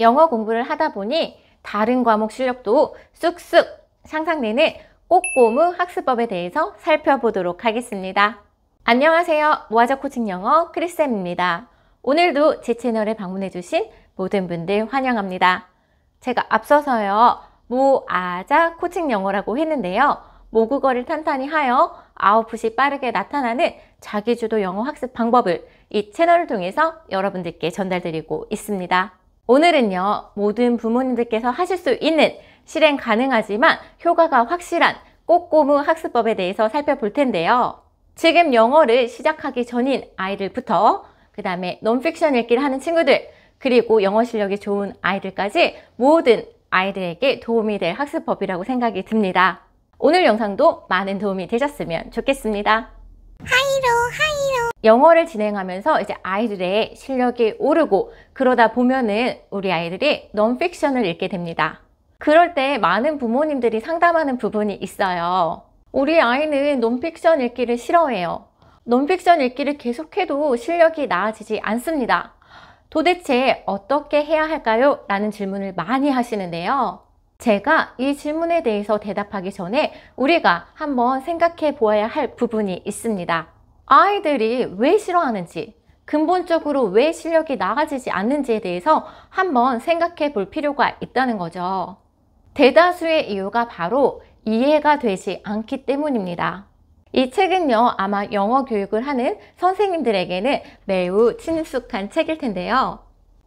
영어 공부를 하다 보니 다른 과목 실력도 쑥쑥 상상되는 꽃고무 학습법에 대해서 살펴보도록 하겠습니다. 안녕하세요. 모아적 코칭 영어 크리스쌤입니다. 오늘도 제 채널에 방문해주신 모든 분들 환영합니다. 제가 앞서서요. 모아자 코칭 영어라고 했는데요. 모국어를 탄탄히 하여 아웃풋이 빠르게 나타나는 자기주도 영어 학습 방법을 이 채널을 통해서 여러분들께 전달드리고 있습니다. 오늘은요, 모든 부모님들께서 하실 수 있는 실행 가능하지만 효과가 확실한 꼬꼬무 학습법에 대해서 살펴볼 텐데요. 지금 영어를 시작하기 전인 아이들부터 그 다음에 논픽션 읽기를 하는 친구들 그리고 영어 실력이 좋은 아이들까지 모든 아이들에게 도움이 될 학습법이라고 생각이 듭니다. 오늘 영상도 많은 도움이 되셨으면 좋겠습니다. 하이로 하이로 영어를 진행하면서 이제 아이들의 실력이 오르고 그러다 보면은 우리 아이들이 논픽션을 읽게 됩니다. 그럴 때 많은 부모님들이 상담하는 부분이 있어요. 우리 아이는 논픽션 읽기를 싫어해요. 논픽션 읽기를 계속해도 실력이 나아지지 않습니다. 도대체 어떻게 해야 할까요? 라는 질문을 많이 하시는데요. 제가 이 질문에 대해서 대답하기 전에 우리가 한번 생각해 보아야 할 부분이 있습니다. 아이들이 왜 싫어하는지 근본적으로 왜 실력이 나아지지 않는지에 대해서 한번 생각해 볼 필요가 있다는 거죠. 대다수의 이유가 바로 이해가 되지 않기 때문입니다. 이 책은요 아마 영어 교육을 하는 선생님들에게는 매우 친숙한 책일 텐데요.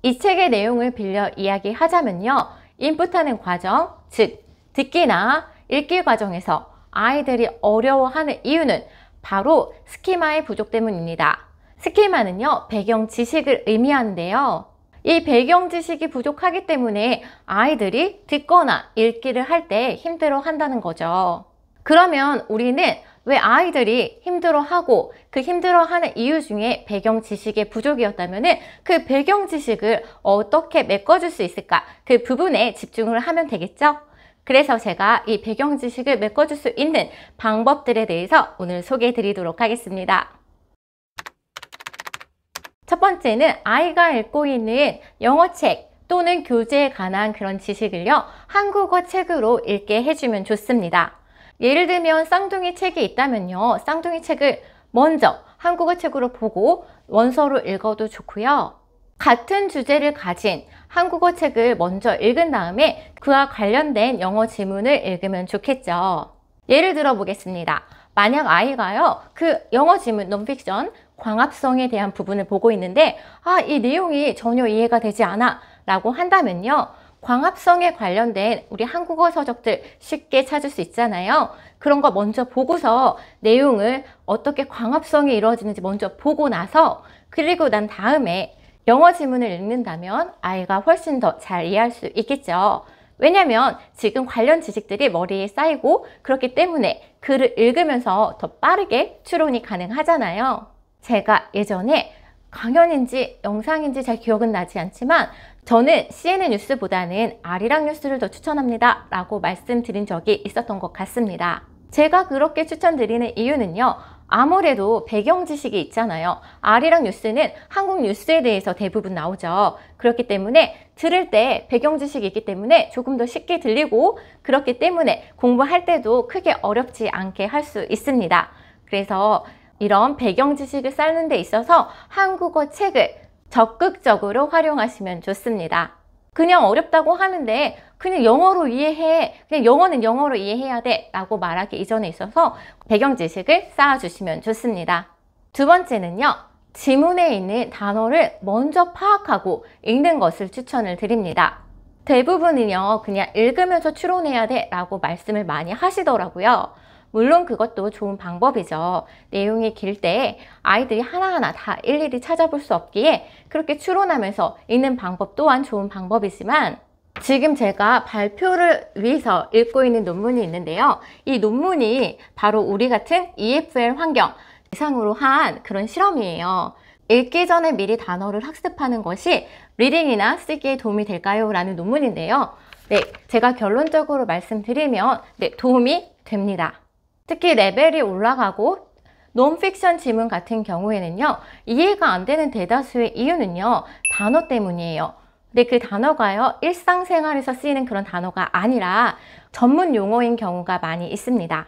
이 책의 내용을 빌려 이야기하자면요. 인풋하는 과정, 즉 듣기나 읽기 과정에서 아이들이 어려워하는 이유는 바로 스키마의 부족 때문입니다. 스키마는요, 배경 지식을 의미하는데요. 이 배경 지식이 부족하기 때문에 아이들이 듣거나 읽기를 할 때 힘들어 한다는 거죠. 그러면 우리는 왜 아이들이 힘들어하고 그 힘들어하는 이유 중에 배경 지식의 부족이었다면 그 배경 지식을 어떻게 메꿔줄 수 있을까 그 부분에 집중을 하면 되겠죠? 그래서 제가 이 배경 지식을 메꿔줄 수 있는 방법들에 대해서 오늘 소개해 드리도록 하겠습니다. 첫 번째는 아이가 읽고 있는 영어책 또는 교재에 관한 그런 지식을요 한국어 책으로 읽게 해주면 좋습니다. 예를 들면 쌍둥이 책이 있다면요 쌍둥이 책을 먼저 한국어 책으로 보고 원서로 읽어도 좋고요 같은 주제를 가진 한국어 책을 먼저 읽은 다음에 그와 관련된 영어 지문을 읽으면 좋겠죠. 예를 들어 보겠습니다. 만약 아이가요, 그 영어 지문, 논픽션, 광합성에 대한 부분을 보고 있는데, 아, 이 내용이 전혀 이해가 되지 않아 라고 한다면요. 광합성에 관련된 우리 한국어 서적들 쉽게 찾을 수 있잖아요. 그런 거 먼저 보고서 내용을 어떻게 광합성이 이루어지는지 먼저 보고 나서 그리고 난 다음에 영어 지문을 읽는다면 아이가 훨씬 더 잘 이해할 수 있겠죠. 왜냐면 지금 관련 지식들이 머리에 쌓이고 그렇기 때문에 글을 읽으면서 더 빠르게 추론이 가능하잖아요. 제가 예전에 강연인지 영상인지 잘 기억은 나지 않지만 저는 CNN 뉴스보다는 아리랑 뉴스를 더 추천합니다 라고 말씀드린 적이 있었던 것 같습니다. 제가 그렇게 추천드리는 이유는요. 아무래도 배경 지식이 있잖아요. 아리랑 뉴스는 한국 뉴스에 대해서 대부분 나오죠. 그렇기 때문에 들을 때 배경 지식이 있기 때문에 조금 더 쉽게 들리고 그렇기 때문에 공부할 때도 크게 어렵지 않게 할 수 있습니다. 그래서 이런 배경 지식을 쌓는 데 있어서 한국어 책을 적극적으로 활용하시면 좋습니다. 그냥 어렵다고 하는데 그냥 영어로 이해해. 그냥 영어는 영어로 이해해야 돼. 라고 말하기 이전에 있어서 배경 지식을 쌓아주시면 좋습니다. 두 번째는요. 지문에 있는 단어를 먼저 파악하고 읽는 것을 추천을 드립니다. 대부분은요, 그냥 읽으면서 추론해야 돼 라고 말씀을 많이 하시더라고요. 물론 그것도 좋은 방법이죠. 내용이 길 때 아이들이 하나하나 다 일일이 찾아볼 수 없기에 그렇게 추론하면서 읽는 방법 또한 좋은 방법이지만 지금 제가 발표를 위해서 읽고 있는 논문이 있는데요. 이 논문이 바로 우리 같은 EFL 환경 대상으로 한 그런 실험이에요. 읽기 전에 미리 단어를 학습하는 것이 리딩이나 쓰기에 도움이 될까요? 라는 논문인데요. 네, 제가 결론적으로 말씀드리면 네, 도움이 됩니다. 특히 레벨이 올라가고 논픽션 지문 같은 경우에는요. 이해가 안 되는 대다수의 이유는요. 단어 때문이에요. 근데 그 단어가요, 일상생활에서 쓰이는 그런 단어가 아니라 전문 용어인 경우가 많이 있습니다.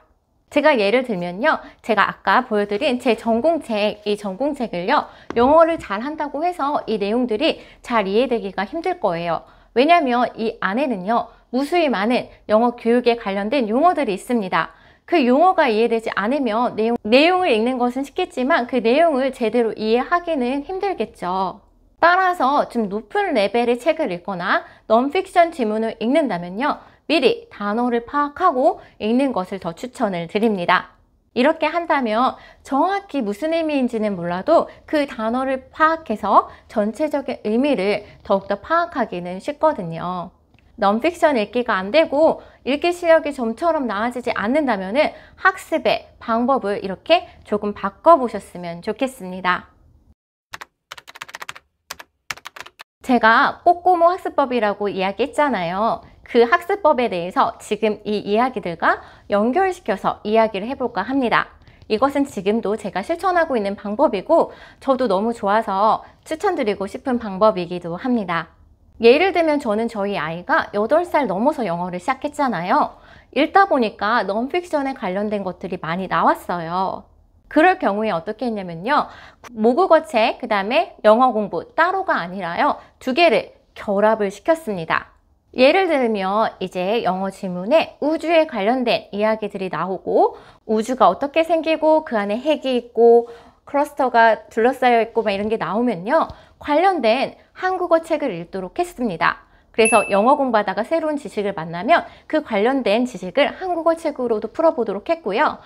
제가 예를 들면요. 제가 아까 보여드린 제 전공책, 이 전공책을요. 영어를 잘 한다고 해서 이 내용들이 잘 이해되기가 힘들 거예요. 왜냐하면 이 안에는요. 무수히 많은 영어 교육에 관련된 용어들이 있습니다. 그 용어가 이해되지 않으면 내용, 내용을 읽는 것은 쉽겠지만 그 내용을 제대로 이해하기는 힘들겠죠. 따라서 좀 높은 레벨의 책을 읽거나 넌픽션 지문을 읽는다면요. 미리 단어를 파악하고 읽는 것을 더 추천을 드립니다. 이렇게 한다면 정확히 무슨 의미인지는 몰라도 그 단어를 파악해서 전체적인 의미를 더욱더 파악하기는 쉽거든요. 넌픽션 읽기가 안 되고 읽기 실력이 좀처럼 나아지지 않는다면 학습의 방법을 이렇게 조금 바꿔보셨으면 좋겠습니다. 제가 꼬꼬모 학습법이라고 이야기했잖아요. 그 학습법에 대해서 지금 이 이야기들과 연결시켜서 이야기를 해볼까 합니다. 이것은 지금도 제가 실천하고 있는 방법이고 저도 너무 좋아서 추천드리고 싶은 방법이기도 합니다. 예를 들면 저는 저희 아이가 8살 넘어서 영어를 시작했잖아요. 읽다 보니까 넌픽션에 관련된 것들이 많이 나왔어요. 그럴 경우에 어떻게 했냐면요. 모국어책, 그 다음에 영어 공부 따로가 아니라요. 두 개를 결합을 시켰습니다. 예를 들면 이제 영어 지문에 우주에 관련된 이야기들이 나오고 우주가 어떻게 생기고 그 안에 핵이 있고 클러스터가 둘러싸여 있고 막 이런 게 나오면요. 관련된 한국어 책을 읽도록 했습니다. 그래서 영어 공부하다가 새로운 지식을 만나면 그 관련된 지식을 한국어 책으로도 풀어보도록 했고요.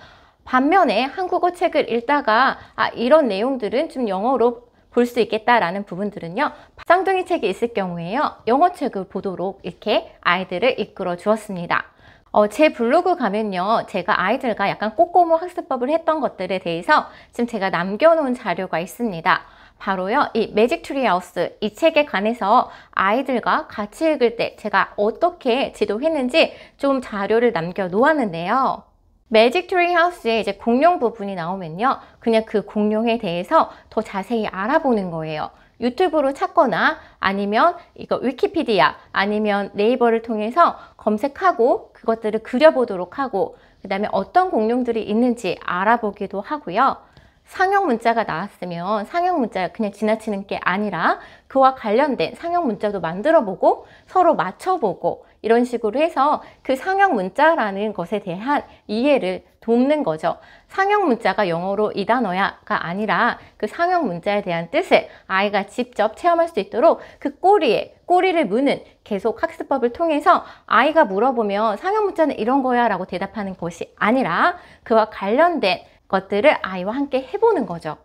반면에 한국어 책을 읽다가 아, 이런 내용들은 좀 영어로 볼 수 있겠다라는 부분들은요. 쌍둥이 책이 있을 경우에요. 영어 책을 보도록 이렇게 아이들을 이끌어 주었습니다. 어, 제 블로그 가면요 제가 아이들과 약간 꼬꼬모 학습법을 했던 것들에 대해서 지금 제가 남겨놓은 자료가 있습니다 바로요 이 매직 트리하우스 이 책에 관해서 아이들과 같이 읽을 때 제가 어떻게 지도했는지 좀 자료를 남겨 놓았는데요 매직 트리 하우스의 이제 공룡 부분이 나오면요. 그냥 그 공룡에 대해서 더 자세히 알아보는 거예요. 유튜브로 찾거나 아니면 이거 위키피디아 아니면 네이버를 통해서 검색하고 그것들을 그려보도록 하고 그 다음에 어떤 공룡들이 있는지 알아보기도 하고요. 상형 문자가 나왔으면 상형 문자 그냥 지나치는 게 아니라 그와 관련된 상형 문자도 만들어 보고 서로 맞춰보고 이런 식으로 해서 그 상형 문자라는 것에 대한 이해를 돕는 거죠. 상형 문자가 영어로 이 단어야가 아니라 그 상형 문자에 대한 뜻을 아이가 직접 체험할 수 있도록 그 꼬리에 꼬리를 무는 계속 학습법을 통해서 아이가 물어보면 상형 문자는 이런 거야 라고 대답하는 것이 아니라 그와 관련된 것들을 아이와 함께 해보는 거죠.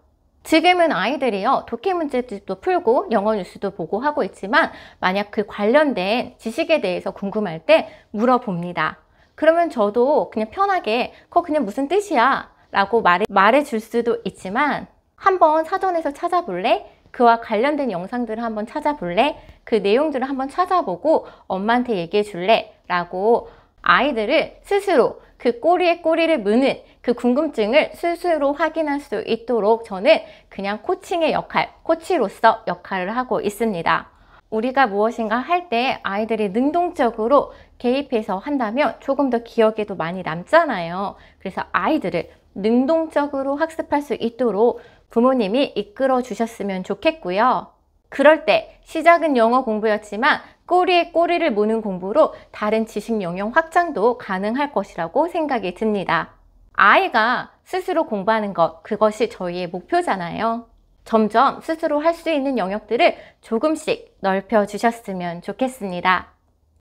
지금은 아이들이요 독해 문제집도 풀고 영어 뉴스도 보고 하고 있지만 만약 그 관련된 지식에 대해서 궁금할 때 물어봅니다. 그러면 저도 그냥 편하게 그거 그냥 무슨 뜻이야 라고 말해, 말해줄 수도 있지만 한번 사전에서 찾아볼래? 그와 관련된 영상들을 한번 찾아볼래? 그 내용들을 한번 찾아보고 엄마한테 얘기해 줄래? 라고 아이들을 스스로 그 꼬리에 꼬리를 무는 그 궁금증을 스스로 확인할 수 있도록 저는 그냥 코칭의 역할, 코치로서 역할을 하고 있습니다. 우리가 무엇인가 할 때 아이들이 능동적으로 개입해서 한다면 조금 더 기억에도 많이 남잖아요. 그래서 아이들을 능동적으로 학습할 수 있도록 부모님이 이끌어 주셨으면 좋겠고요. 그럴 때 시작은 영어 공부였지만 꼬리에 꼬리를 무는 공부로 다른 지식 영역 확장도 가능할 것이라고 생각이 듭니다. 아이가 스스로 공부하는 것, 그것이 저희의 목표잖아요. 점점 스스로 할 수 있는 영역들을 조금씩 넓혀 주셨으면 좋겠습니다.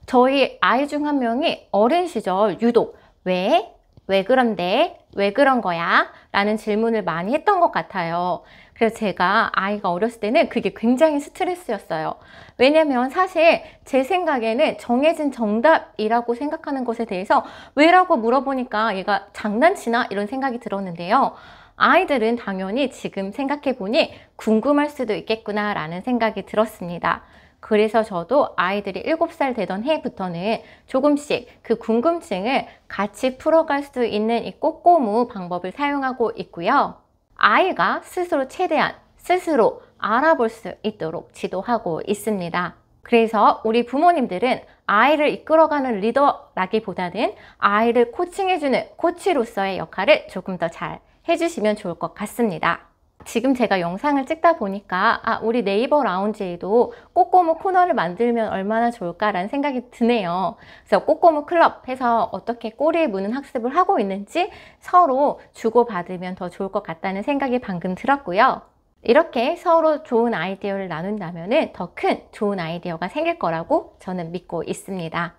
저희 아이 중 한 명이 어린 시절 유독 왜왜 그런데? 왜 그런 거야? 라는 질문을 많이 했던 것 같아요. 그래서 제가 아이가 어렸을 때는 그게 굉장히 스트레스였어요. 왜냐면 사실 제 생각에는 정해진 정답이라고 생각하는 것에 대해서 왜라고 물어보니까 얘가 장난치나 이런 생각이 들었는데요. 아이들은 당연히 지금 생각해보니 궁금할 수도 있겠구나라는 생각이 들었습니다. 그래서 저도 아이들이 7살 되던 해부터는 조금씩 그 궁금증을 같이 풀어갈 수 있는 이 꼬꼬무 방법을 사용하고 있고요. 아이가 스스로 최대한 스스로 알아볼 수 있도록 지도하고 있습니다. 그래서 우리 부모님들은 아이를 이끌어가는 리더라기보다는 아이를 코칭해주는 코치로서의 역할을 조금 더 잘 해주시면 좋을 것 같습니다. 지금 제가 영상을 찍다 보니까 아 우리 네이버 라운지에도 꼬꼬무 코너를 만들면 얼마나 좋을까라는 생각이 드네요. 그래서 꼬꼬무 클럽 해서 어떻게 꼬리에 무는 학습을 하고 있는지 서로 주고받으면 더 좋을 것 같다는 생각이 방금 들었고요. 이렇게 서로 좋은 아이디어를 나눈다면 더 큰 좋은 아이디어가 생길 거라고 저는 믿고 있습니다.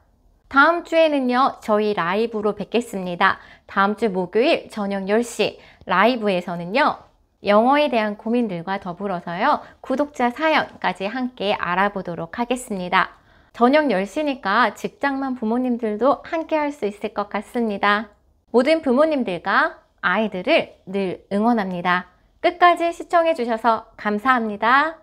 다음 주에는요 저희 라이브로 뵙겠습니다. 다음 주 목요일 저녁 10시 라이브에서는요 영어에 대한 고민들과 더불어서요, 구독자 사연까지 함께 알아보도록 하겠습니다. 저녁 10시니까 직장만 부모님들도 함께 할 수 있을 것 같습니다. 모든 부모님들과 아이들을 늘 응원합니다. 끝까지 시청해주셔서 감사합니다.